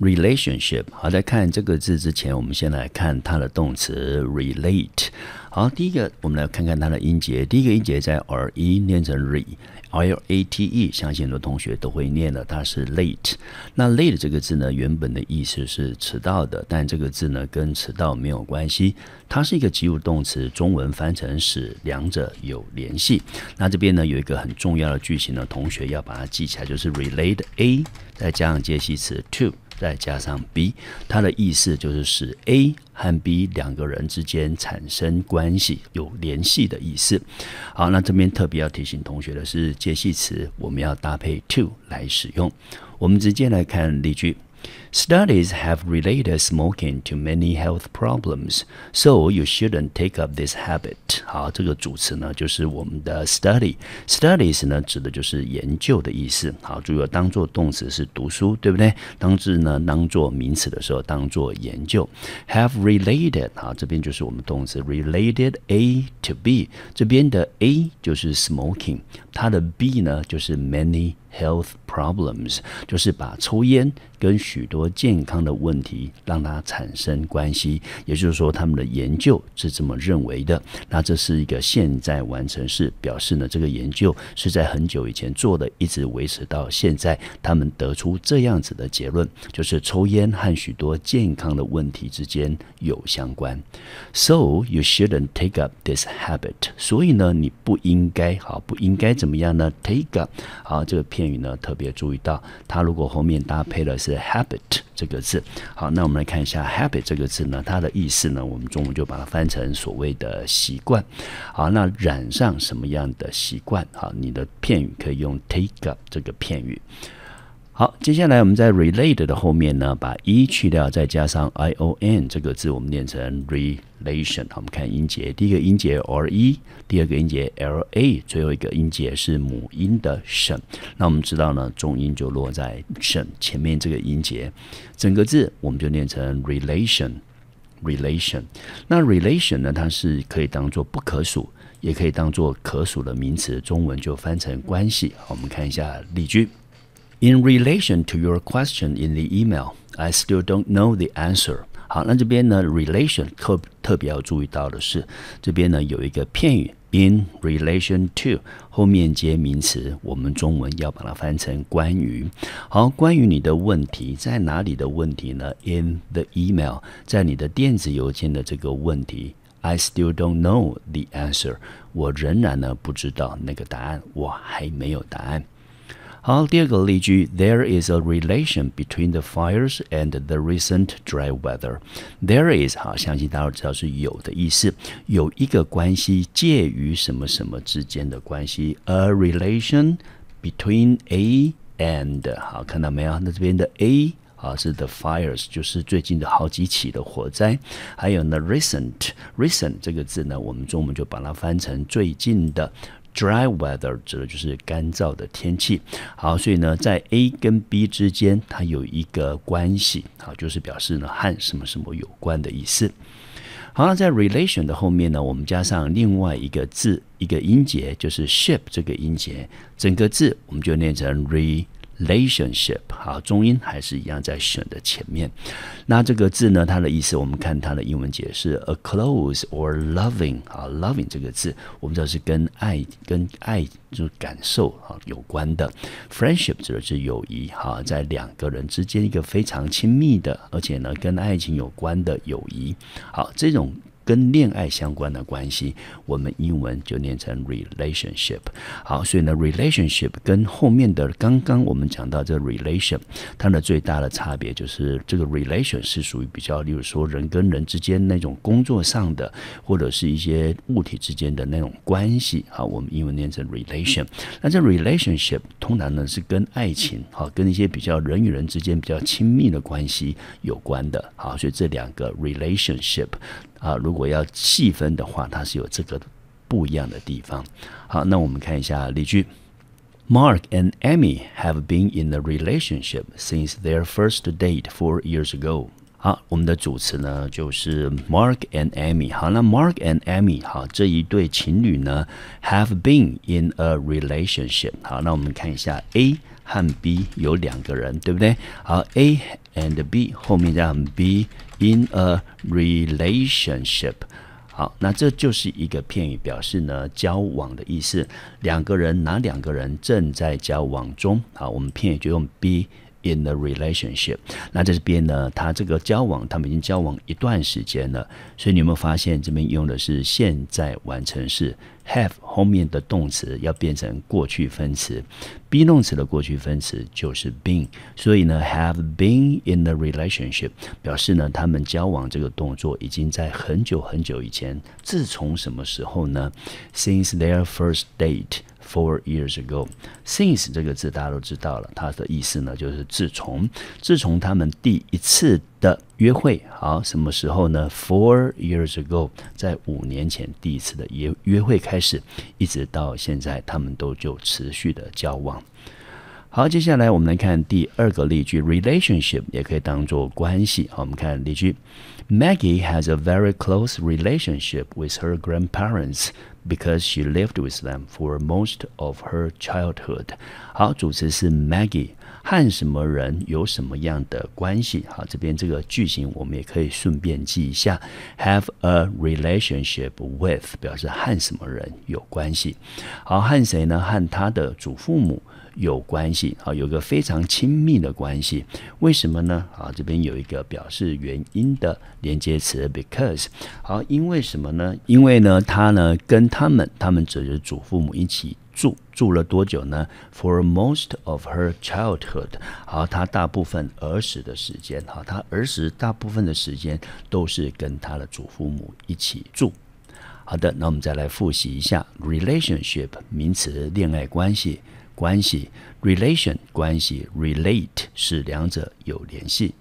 relationship 好，在看这个字之前，我们先来看它的动词 relate。好，第一个，我们来看看它的音节。第一个音节在 r e，念成 re l a t e，相信很多同学都会念的。它是 late。那 late 这个字呢，原本的意思是迟到的，但这个字呢跟迟到没有关系。它是一个及物动词，中文翻成使两者有联系。那这边呢有一个很重要的句型呢，同学要把它记起来，就是 r e l a t e a 再加上介系词 to。再加上 b，它的意思就是使 a 和 b 两个人之间产生关系、有联系的意思。好，那这边特别要提醒同学的是，接系词我们要搭配 to 来使用。我们直接来看例句。Studies have related smoking to many health problems, so you shouldn't take up this habit. 好，这个主词呢就是我们的 study。Studies 呢指的就是研究的意思。好，如果当做动词是读书，对不对？当字呢当做名词的时候，当做研究。Have related 啊，这边就是我们动词 related A to B。这边的 A 就是 smoking，它的 B 呢就是 many。Health problems 就是把抽烟跟许多健康的问题让它产生关系，也就是说，他们的研究是这么认为的。那这是一个现在完成式，表示呢，这个研究是在很久以前做的，一直维持到现在。他们得出这样子的结论，就是抽烟和许多健康的问题之间有相关。So you shouldn't take up this habit。所以呢，你不应该，好，不应该怎么样呢？Take up，好，这个偏。语呢特别注意到，它如果后面搭配的是 habit 这个字，好，那我们来看一下 habit 这个字呢，它的意思呢，我们中文就把它翻成所谓的习惯。好，那染上什么样的习惯？好，你的片语可以用 take up 这个片语。好，接下来我们在 r e l a t e 的后面呢，把 e 去掉，再加上 i o n 这个字，我们念成 relation。好，我们看音节，第一个音节 r e，第二个音节 l a，最后一个音节是母音的 sh。那我们知道呢，重音就落在 sh 前面这个音节，整个字我们就念成 relation。relation。那 relation 呢，它是可以当做不可数，也可以当做可数的名词，中文就翻成关系。好，我们看一下例句。In relation to your question in the email, I still don't know the answer。好，那这边呢，relation 特特别要注意到的是，这边呢有一个片语 in relation to，后面接名词，我们中文要把它翻成“关于”。好，关于你的问题在哪里的问题呢？In the email，在你的电子邮件的这个问题，I still don't know the answer。我仍然呢不知道那个答案，我还没有答案。好，第二个例句，There is a relation between the fires and the recent dry weather. There is，好，相信大家都知道是有的意思，有一个关系介于什么什么之间的关系，a relation between A and，好，看到没有？那这边的 A 啊是 the fires，就是最近的好几起的火灾，还有呢 recent，recent 这个字呢，我们中文就把它翻成最近的。Dry weather 指的就是干燥的天气。好，所以呢，在 A 跟 B 之间，它有一个关系，好，就是表示呢和什么什么有关的意思。好，那在 relation 的后面呢，我们加上另外一个字，一个音节，就是 ship 这个音节，整个字我们就念成 re。Relationship，好，中音还是一样在选的前面。那这个字呢，它的意思，我们看它的英文解释：a close or loving，好，loving 这个字，我们知道是跟爱、跟爱就感受啊有关的。Friendship 指的是友谊，好，在两个人之间一个非常亲密的，而且呢跟爱情有关的友谊，好，这种。跟恋爱相关的关系，我们英文就念成 relationship。好，所以呢，relationship 跟后面的刚刚我们讲到这 relation，它的最大的差别就是这个 relation 是属于比较，例如说人跟人之间那种工作上的，或者是一些物体之间的那种关系。好，我们英文念成 relation。那这 relationship 通常呢是跟爱情，好，跟一些比较人与人之间比较亲密的关系有关的。好，所以这两个 relationship。啊，如果要细分的话，它是有这个不一样的地方。好，那我们看一下例句：Mark and Amy have been in a relationship since their first date four years ago。好，我们的主词呢就是 Mark and Amy。好，那 Mark and Amy，好这一对情侣呢 have been in a relationship。好，那我们看一下 A 和 B 有两个人，对不对？好，A and B 后面加上 B。In a relationship，好，那这就是一个片语，表示呢交往的意思。两个人，哪两个人正在交往中？好，我们片语就用 be in the relationship。那这边呢，他这个交往，他们已经交往一段时间了，所以你有没有发现这边用的是现在完成式？Have 后面的动词要变成过去分词，be 动词的过去分词就是 been。所以呢，have been in the relationship 表示呢，他们交往这个动作已经在很久很久以前。自从什么时候呢？Since their first date four years ago。Since 这个字大家都知道了，它的意思呢就是自从，自从他们第一次。的约会好，什么时候呢？Four years ago，在五年前第一次的约约会开始，一直到现在，他们都就持续的交往。好，接下来我们来看第二个例句，relationship 也可以当做关系。好，我们看例句：Maggie has a very close relationship with her grandparents。Because she lived with them for most of her childhood。好，主词是 Maggie，和什么人有什么样的关系？好，这边这个句型我们也可以顺便记一下：have a relationship with，表示和什么人有关系。好，和谁呢？和他的祖父母有关系。好，有个非常亲密的关系。为什么呢？啊，这边有一个表示原因的连接词 because。好，因为什么呢？因为呢，他呢跟。他们他们只是祖父母一起住住了多久呢？For most of her childhood，好，他大部分儿时的时间哈，他儿时大部分的时间都是跟他的祖父母一起住。好的，那我们再来复习一下：relationship 名词，恋爱关系关系；relation 关系；relate 是两者有联系。